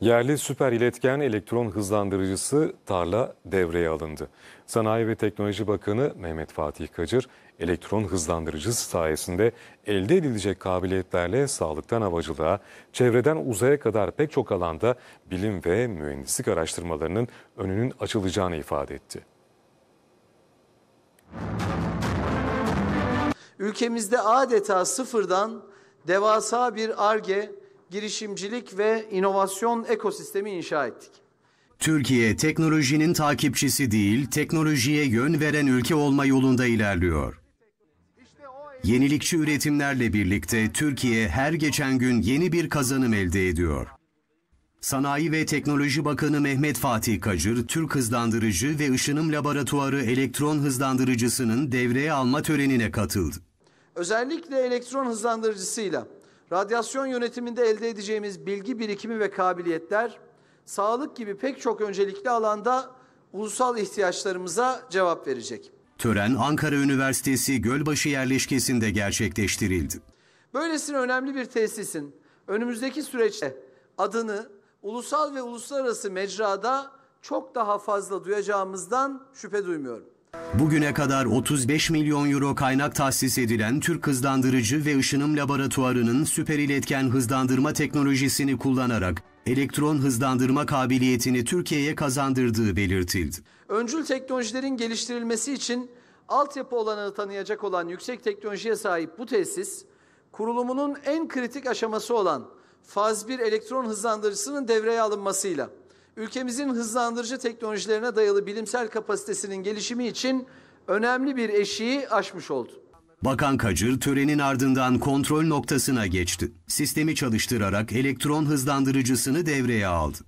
Yerli süper iletken elektron hızlandırıcısı tarla devreye alındı. Sanayi ve Teknoloji Bakanı Mehmet Fatih Kacır, elektron hızlandırıcısı sayesinde elde edilecek kabiliyetlerle sağlıktan havacılığa, çevreden uzaya kadar pek çok alanda bilim ve mühendislik araştırmalarının önünün açılacağını ifade etti. Ülkemizde adeta sıfırdan devasa bir ARGE girişimcilik ve inovasyon ekosistemi inşa ettik. Türkiye teknolojinin takipçisi değil, teknolojiye yön veren ülke olma yolunda ilerliyor. Yenilikçi üretimlerle birlikte Türkiye her geçen gün yeni bir kazanım elde ediyor. Sanayi ve Teknoloji Bakanı Mehmet Fatih Kacır, Türk Hızlandırıcı ve Işınım Laboratuvarı elektron hızlandırıcısının devreye alma törenine katıldı. Özellikle elektron hızlandırıcısıyla radyasyon yönetiminde elde edeceğimiz bilgi birikimi ve kabiliyetler, sağlık gibi pek çok öncelikli alanda ulusal ihtiyaçlarımıza cevap verecek. Tören Ankara Üniversitesi Gölbaşı yerleşkesinde gerçekleştirildi. Böylesine önemli bir tesisin önümüzdeki süreçte adını ulusal ve uluslararası mecrada çok daha fazla duyacağımızdan şüphe duymuyorum. Bugüne kadar 35 milyon euro kaynak tahsis edilen Türk Hızlandırıcı ve Işınım Laboratuvarı'nın süper iletken hızlandırma teknolojisini kullanarak elektron hızlandırma kabiliyetini Türkiye'ye kazandırdığı belirtildi. Öncül teknolojilerin geliştirilmesi için altyapı olanı tanıyacak olan yüksek teknolojiye sahip bu tesis, kurulumunun en kritik aşaması olan faz 1 elektron hızlandırıcısının devreye alınmasıyla ülkemizin hızlandırıcı teknolojilerine dayalı bilimsel kapasitesinin gelişimi için önemli bir eşiği aşmış oldu. Bakan Kacır törenin ardından kontrol noktasına geçti. Sistemi çalıştırarak elektron hızlandırıcısını devreye aldı.